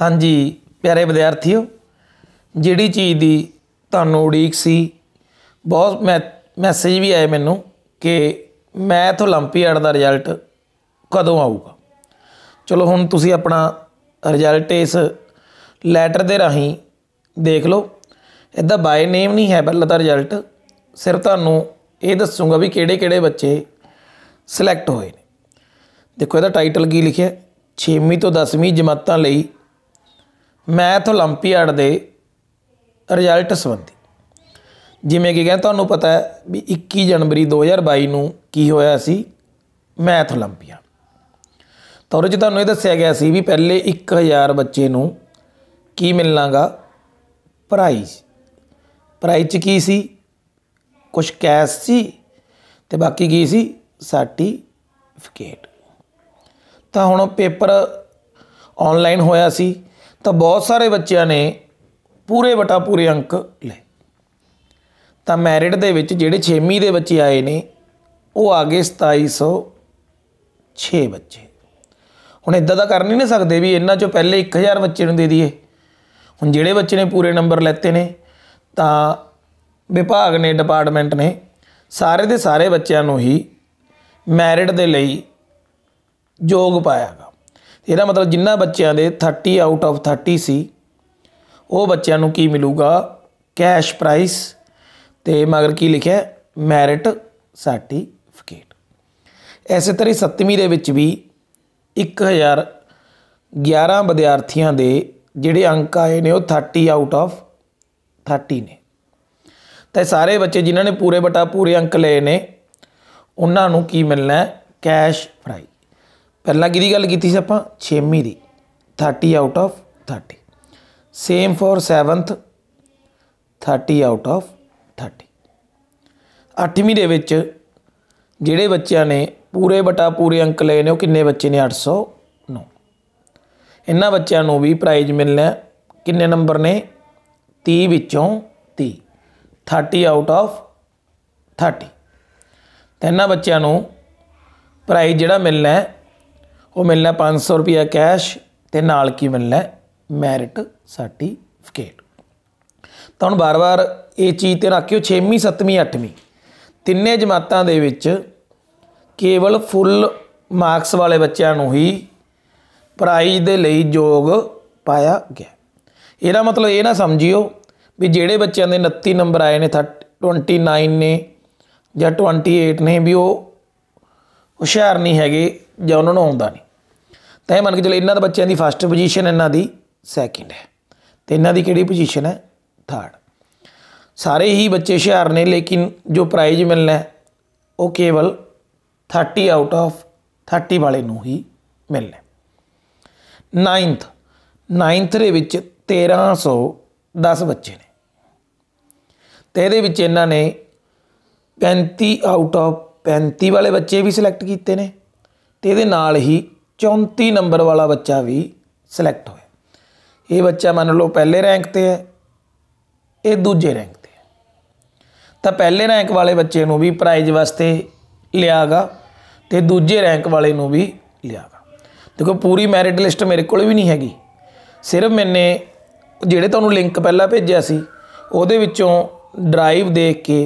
ਹਾਂਜੀ ਪਿਆਰੇ ਵਿਦਿਆਰਥੀਓ ਜਿਹੜੀ ਚੀਜ਼ ਦੀ ਤੁਹਾਨੂੰ ਉਡੀਕ ਸੀ ਬਹੁਤ ਮੈਸੇਜ ਵੀ ਆਏ ਮੈਨੂੰ ਕਿ ਮੈਥ 올림픽ਿਆਡ ਦਾ ਰਿਜ਼ਲਟ ਕਦੋਂ ਆਊਗਾ ਚਲੋ ਹੁਣ ਤੁਸੀਂ ਆਪਣਾ ਰਿਜ਼ਲਟ ਇਸ ਲੈਟਰ ਦੇ ਰਾਹੀਂ ਦੇਖ ਲਓ ਇਹਦਾ ਬਾਏ ਨੇਮ ਨਹੀਂ ਹੈ ਪਹਿਲਾਂ ਦਾ ਰਿਜ਼ਲਟ ਸਿਰ ਤੁਹਾਨੂੰ ਇਹ ਦੱਸੂਗਾ ਵੀ ਕਿਹੜੇ ਕਿਹੜੇ ਬੱਚੇ ਸਿਲੈਕਟ ਹੋਏ ਨੇ ਦੇਖੋ ਇਹਦਾ ਟਾਈਟਲ ਕੀ ਲਿਖਿਆ 6ਵੀਂ ਤੋਂ 10ਵੀਂ ਜਮਾਤਾਂ ਲਈ ਮੈਥ 올림ਪੀਆਡ ਦੇ ਰਿਜ਼ਲਟ ਸੰਬੰਧੀ ਜਿਵੇਂ ਕਿ ਕਹਿੰਦਾ ਤੁਹਾਨੂੰ ਪਤਾ ਹੈ ਵੀ 21 ਜਨਵਰੀ 2022 ਨੂੰ ਕੀ ਹੋਇਆ ਸੀ ਮੈਥ 올림ਪੀਆਡ ਤਾਂ ਉਹ ਜਿ ਤੁਹਾਨੂੰ ਇਹ ਦੱਸਿਆ ਗਿਆ ਸੀ ਵੀ ਪਹਿਲੇ 1000 ਬੱਚੇ ਨੂੰ ਕੀ ਮਿਲਣਾਗਾ ਪ੍ਰਾਈਜ਼ ਪ੍ਰਾਈਜ਼ 'ਚ ਕੀ ਸੀ ਕੁਝ ਕੈਸ਼ ਸੀ ਤੇ ਬਾਕੀ ਕੀ ਸੀ ਸਰਟੀਫਿਕੇਟ ਤਾਂ ਹੁਣ ਪੇਪਰ ਆਨਲਾਈਨ ਹੋਇਆ ਸੀ ਤਾਂ ਬਹੁਤ ਸਾਰੇ ਬੱਚਿਆਂ ਨੇ ਪੂਰੇ ਬਟਾ ਪੂਰੇ ਅੰਕ ਲਏ ਤਾਂ ਮੈਰਿਟ ਦੇ ਵਿੱਚ ਜਿਹੜੇ 6ਵੀਂ ਦੇ ਬੱਚੇ ਆਏ ਨੇ ਉਹ ਆ ਗਏ 2706 ਬੱਚੇ ਹੁਣ ਇਦਾਂ ਦਾ ਕਰ ਨਹੀਂ ਨਾ ਸਕਦੇ ਵੀ ਇਹਨਾਂ ਚੋਂ ਪਹਿਲੇ 1000 ਬੱਚੇ ਨੂੰ ਦੇ ਦਈਏ ਹੁਣ ਜਿਹੜੇ ਬੱਚੇ ਨੇ ਪੂਰੇ ਨੰਬਰ ਲੈਤੇ ਨੇ ਤਾਂ ਵਿਭਾਗ ਨੇ ਡਿਪਾਰਟਮੈਂਟ ਨੇ ਸਾਰੇ ਦੇ ਸਾਰੇ ਬੱਚਿਆਂ ਨੂੰ ਹੀ ਮੈਰਿਟ ਦੇ ਲਈ ਯੋਗ ਪਾਇਆਗਾ ਇਹਦਾ ਮਤਲਬ ਜਿੰਨਾ ਬੱਚਿਆਂ ਦੇ 30 ਆਊਟ ਆਫ 30 ਸੀ ਉਹ ਬੱਚਿਆਂ ਨੂੰ ਕੀ ਮਿਲੂਗਾ ਕੈਸ਼ ਪ੍ਰਾਈਸ ਤੇ ਮਗਰ ਕੀ ਲਿਖਿਆ ਮੈਰਿਟ ਸਰਟੀਫਿਕੇਟ ਐਸੇ ਤਰ੍ਹਾਂ 7ਵੀਂ ਦੇ ਵਿੱਚ ਵੀ 1011 ਵਿਦਿਆਰਥੀਆਂ ਦੇ ਜਿਹੜੇ ਅੰਕ ਆਏ ਨੇ ਉਹ 30 ਆਊਟ ਆਫ 30 ਨੇ ਤੇ ਸਾਰੇ ਬੱਚੇ ਜਿਨ੍ਹਾਂ ਨੇ ਪੂਰੇ ਬਟਾ ਪੂਰੇ ਅੰਕ ਲਏ ਨੇ ਉਹਨਾਂ ਨੂੰ ਕੀ ਮਿਲਣਾ ਹੈ ਕੈਸ਼ ਪ੍ਰਾਈਜ਼ ਪਹਿਲਾਂ ਕਿਹਦੀ ਗੱਲ ਕੀਤੀ ਸੀ ਆਪਾਂ 6ਵੀਂ ਦੀ 30 out of 30 same for 7th 30 out of 30 8ਵੀਂ ਦੇ ਵਿੱਚ ਜਿਹੜੇ ਬੱਚਿਆਂ ਨੇ ਪੂਰੇ ਬਟਾ ਪੂਰੇ ਅੰਕ ਲਏ ਨੇ ਉਹ ਕਿੰਨੇ ਬੱਚੇ ਨੇ 809 ਇਹਨਾਂ ਬੱਚਿਆਂ ਨੂੰ ਵੀ ਪ੍ਰਾਈਜ਼ ਮਿਲਣਾ ਕਿੰਨੇ ਨੰਬਰ ਨੇ 30 ਵਿੱਚੋਂ 30 30 ਆਊਟ ਆਫ 30 ਤੇ ਇਹਨਾਂ ਬੱਚਿਆਂ ਨੂੰ ਪ੍ਰਾਈਜ਼ ਜਿਹੜਾ ਮਿਲਣਾ ਹੈ ਉਹ ਮਿਲਣਾ 500 ਰੁਪਿਆ ਕੈਸ਼ ਤੇ ਨਾਲ ਕੀ ਮਿਲਣਾ ਮੈਰਿਟ ਸਰਟੀਫਿਕੇਟ ਤਾਂ ਹੁਣ ਬਾਰ-ਬਾਰ ਇਹ ਚੀਜ਼ ਤੇ ਰੱਖਿਓ 6ਵੀਂ 7ਵੀਂ 8ਵੀਂ ਤਿੰਨੇ ਜਮਾਤਾਂ ਦੇ ਵਿੱਚ ਕੇਵਲ ਫੁੱਲ ਮਾਰਕਸ ਵਾਲੇ ਬੱਚਿਆਂ ਨੂੰ ਹੀ ਪ੍ਰਾਈਜ਼ ਦੇ ਲਈ ਯੋਗ ਪਾਇਆ ਗਿਆ ਇਹਦਾ ਮਤਲਬ ਇਹ ਨਾ ਸਮਝਿਓ ਵੀ ਜਿਹੜੇ ਬੱਚਿਆਂ ਦੇ 29 ਨੰਬਰ ਆਏ ਨੇ 29 ਨੇ ਜਾਂ 28 ਨੇ ਵੀ ਉਹ ਹੁਸ਼ਿਆਰ ਨਹੀਂ ਹੈਗੇ ਜਾਂ ਉਹਨਾਂ ਨੂੰ ਆਉਂਦਾ ਨਹੀਂ ਤਾਂ ਇਹ ਮੰਨ ਕੇ ਚਲੋ ਇਹਨਾਂ ਦੇ ਬੱਚਿਆਂ ਦੀ ਫਸਟ ਪੋਜੀਸ਼ਨ ਇਹਨਾਂ ਦੀ ਸੈਕਿੰਡ ਹੈ ਤੇ ਇਹਨਾਂ ਦੀ ਕਿਹੜੀ ਪੋਜੀਸ਼ਨ ਹੈ ਥਰਡ ਸਾਰੇ ਹੀ ਬੱਚੇ ਹੁਸ਼ਿਆਰ ਨੇ ਲੇਕਿਨ ਜੋ ਪ੍ਰਾਈਜ਼ ਮਿਲਣਾ ਉਹ ਕੇਵਲ 30 ਆਊਟ ਆਫ 30 ਵਾਲੇ ਨੂੰ ਹੀ ਮਿਲਣਾ 9th 9th ਦੇ ਵਿੱਚ 1310 ਬੱਚੇ ਨੇ ਤੇ ਇਹਦੇ ਵਿੱਚ ਇਹਨਾਂ ਨੇ 35 ਆਊਟ ਆਫ 35 ਵਾਲੇ ਬੱਚੇ ਵੀ ਸਿਲੈਕਟ ਕੀਤੇ ਨੇ ਤੇ ਇਹਦੇ ਨਾਲ ਹੀ 34 ਨੰਬਰ ਵਾਲਾ ਬੱਚਾ ਵੀ ਸਿਲੈਕਟ ਹੋਇਆ ਇਹ ਬੱਚਾ ਮੰਨ ਲਓ ਪਹਿਲੇ ਰੈਂਕ ਤੇ ਹੈ ਇਹ ਦੂਜੇ ਰੈਂਕ ਤੇ ਹੈ ਤਾਂ ਪਹਿਲੇ ਰੈਂਕ ਵਾਲੇ ਬੱਚੇ ਨੂੰ ਵੀ ਪ੍ਰਾਈਜ਼ ਵਾਸਤੇ ਲਿਆਗਾ ਤੇ ਦੂਜੇ ਰੈਂਕ ਵਾਲੇ ਨੂੰ ਵੀ ਲਿਆਗਾ ਦੇਖੋ ਪੂਰੀ ਮੈਰਿਟ ਲਿਸਟ ਮੇਰੇ ਕੋਲ ਵੀ ਨਹੀਂ ਹੈਗੀ ਸਿਰਫ ਮੈਨੇ ਜਿਹੜੇ ਤੁਹਾਨੂੰ ਲਿੰਕ ਪਹਿਲਾਂ ਭੇਜਿਆ ਸੀ ਉਹਦੇ ਵਿੱਚੋਂ ਡਰਾਈਵ ਦੇਖ ਕੇ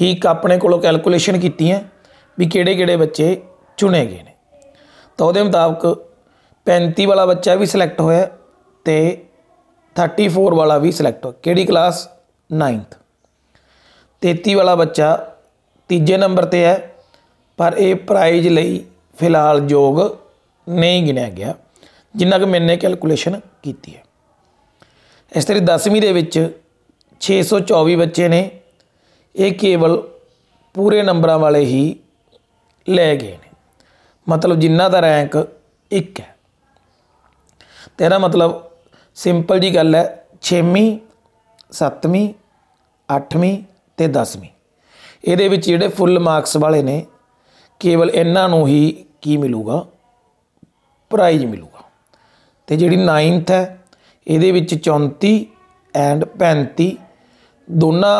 ਹੀ ਆਪਣੇ ਕੋਲੋਂ ਕੈਲਕੂਲੇਸ਼ਨ ਕੀਤੀ ਹੈ ਵੀ ਕਿਹੜੇ-ਕਿਹੜੇ ਬੱਚੇ ਚੁਣੇ ਗਏ ਤਾਂ ਉਹਦੇ ਮੁਤਾਬਕ 35 ਵਾਲਾ ਬੱਚਾ ਵੀ ਸਿਲੈਕਟ ਹੋਇਆ ਤੇ 34 ਵਾਲਾ ਵੀ ਸਿਲੈਕਟ ਹੋਇਆ ਕਿਹੜੀ ਕਲਾਸ 9th 33 ਵਾਲਾ ਬੱਚਾ ਤੀਜੇ ਨੰਬਰ ਤੇ ਹੈ ਪਰ ਇਹ ਪ੍ਰਾਈਜ਼ ਲਈ ਫਿਲਹਾਲ ਯੋਗ ਨਹੀਂ ਗਿਣਿਆ ਗਿਆ ਜਿੰਨਾ ਕਿ ਮੈਨੇ ਕੈਲਕੂਲੇਸ਼ਨ ਕੀਤੀ ਹੈ ਇਸ ਤਰ੍ਹਾਂ 10ਵੀਂ ਦੇ ਵਿੱਚ 624 ਬੱਚੇ ਨੇ ਇਹ ਕੇਵਲ ਪੂਰੇ ਨੰਬਰਾਂ ਵਾਲੇ ਹੀ ਲੈ ਗਏ ਨੇ ਮਤਲਬ ਜਿੰਨਾ ਦਾ ਰੈਂਕ 1 ਹੈ ਤੇਰਾ ਮਤਲਬ ਸਿੰਪਲ ਜੀ ਗੱਲ ਹੈ 6ਵੀਂ 7ਵੀਂ 8ਵੀਂ ਤੇ 10ਵੀਂ ਇਹਦੇ ਵਿੱਚ ਜਿਹੜੇ ਫੁੱਲ ਮਾਰਕਸ ਵਾਲੇ ਨੇ ਕੇਵਲ ਇਹਨਾਂ ਨੂੰ ਹੀ ਕੀ ਮਿਲੂਗਾ ਪ੍ਰਾਈਜ਼ ਮਿਲੂਗਾ ਤੇ ਜਿਹੜੀ 9th ਹੈ ਇਹਦੇ ਵਿੱਚ 34 ਐਂਡ 35 ਦੋਨਾਂ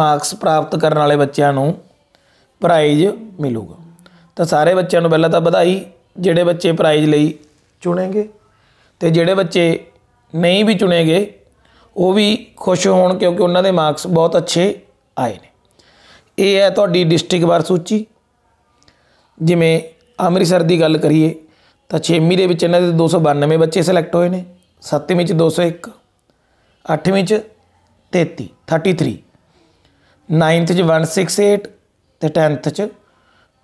ਮਾਰਕਸ ਪ੍ਰਾਪਤ ਕਰਨ ਵਾਲੇ ਬੱਚਿਆਂ ਨੂੰ ਪ੍ਰਾਈਜ਼ ਮਿਲੂਗਾ ਤਾਂ ਸਾਰੇ ਬੱਚਿਆਂ ਨੂੰ ਪਹਿਲਾਂ ਤਾਂ ਵਧਾਈ ਜਿਹੜੇ ਬੱਚੇ ਪ੍ਰਾਈਜ਼ ਲਈ ਚੁਣੇਗੇ ਤੇ ਜਿਹੜੇ ਬੱਚੇ ਨਹੀਂ ਵੀ ਚੁਣੇਗੇ ਉਹ ਵੀ ਖੁਸ਼ ਹੋਣ ਕਿਉਂਕਿ ਉਹਨਾਂ ਦੇ ਮਾਰਕਸ ਬਹੁਤ ਅੱਛੇ ਆਏ ਨੇ ਇਹ ਹੈ ਤੁਹਾਡੀ ਡਿਸਟ੍ਰਿਕਟ ਵਾਰ ਸੂਚੀ ਜਿਵੇਂ ਅੰਮ੍ਰਿਤਸਰ ਦੀ ਗੱਲ ਕਰੀਏ ਤਾਂ 6ਵੀਂ ਦੇ ਵਿੱਚ ਇਹਨਾਂ ਦੇ 292 ਬੱਚੇ ਸਿਲੈਕਟ ਹੋਏ ਨੇ 7ਵੀਂ ਚ 201 8ਵੀਂ ਚ 33 33 9th ਚ 168 ਤੇ 10th ਚ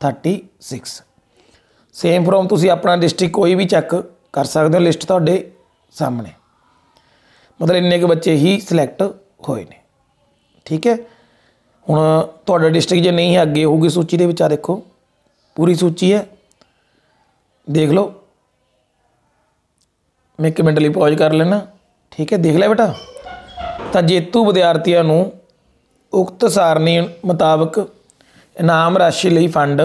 36 ਸੇਮ ਫਰਮ ਤੁਸੀਂ ਆਪਣਾ ਡਿਸਟ੍ਰਿਕਟ ਕੋਈ ਵੀ ਚੈੱਕ ਕਰ ਸਕਦੇ ਹੋ ਲਿਸਟ ਤੁਹਾਡੇ ਸਾਹਮਣੇ ਮਤਲਬ ਇੰਨੇ ਕੇ ਬੱਚੇ ਹੀ ਸਿਲੈਕਟ ਹੋਏ ਨੇ ਠੀਕ ਹੈ ਹੁਣ ਤੁਹਾਡਾ ਡਿਸਟ੍ਰਿਕਟ ਜੇ ਨਹੀਂ ਹੈ ਅੱਗੇ ਹੋਊਗੀ ਸੂਚੀ ਦੇ ਵਿੱਚ ਆ ਦੇਖੋ ਪੂਰੀ ਸੂਚੀ ਹੈ ਦੇਖ ਲਓ ਮੈਂ ਇੱਕ ਮਿੰਟ ਲਈ ਪੌਜ ਕਰ ਲੈਣਾ ਠੀਕ ਹੈ ਦੇਖ ਲੈ ਬੇਟਾ ਤਾਂ ਜੇਤੂ ਵਿਦਿਆਰਥੀਆਂ ਨੂੰ ਉਕਤ ਸਾਰਣੀ ਮੁਤਾਬਕ ਇਨਾਮ ਰਾਸ਼ੀ ਲਈ ਫੰਡ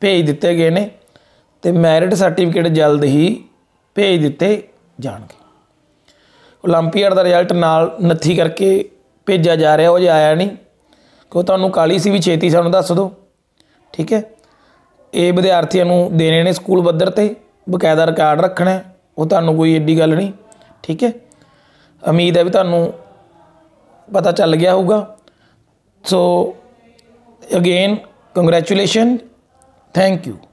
ਭੇਜ ਦਿੱਤੇ ਗਏ ਨੇ ਤੇ ਮੈਰਿਟ ਸਰਟੀਫਿਕੇਟ ਜਲਦ ਹੀ ਭੇਜ ਦਿੱਤੇ ਜਾਣਗੇ 올림픽ੀਅਡ ਦਾ ਰਿਜ਼ਲਟ ਨਾਲ ਨੱਥੀ ਕਰਕੇ ਭੇਜਿਆ ਜਾ ਰਿਹਾ ਉਹ ਜੇ ਆਇਆ ਨਹੀਂ ਕੋ ਤੁਹਾਨੂੰ ਕਾਲੀ ਸੀ ਵੀ ਛੇਤੀ ਸਾਨੂੰ ਦੱਸ ਦਿਓ ਠੀਕ ਹੈ ਇਹ ਵਿਦਿਆਰਥੀਆਂ ਨੂੰ ਦੇਣੇ ਨੇ ਸਕੂਲ ਬੱਦਰ ਤੇ ਬਕਾਇਦਾ ਰਿਕਾਰਡ ਰੱਖਣਾ ਉਹ ਤੁਹਾਨੂੰ ਕੋਈ ਏਡੀ ਗੱਲ ਨਹੀਂ ਠੀਕ ਹੈ ਉਮੀਦ ਹੈ ਵੀ ਤੁਹਾਨੂੰ ਪਤਾ ਚੱਲ ਗਿਆ ਹੋਊਗਾ ਸੋ again congratulations thank you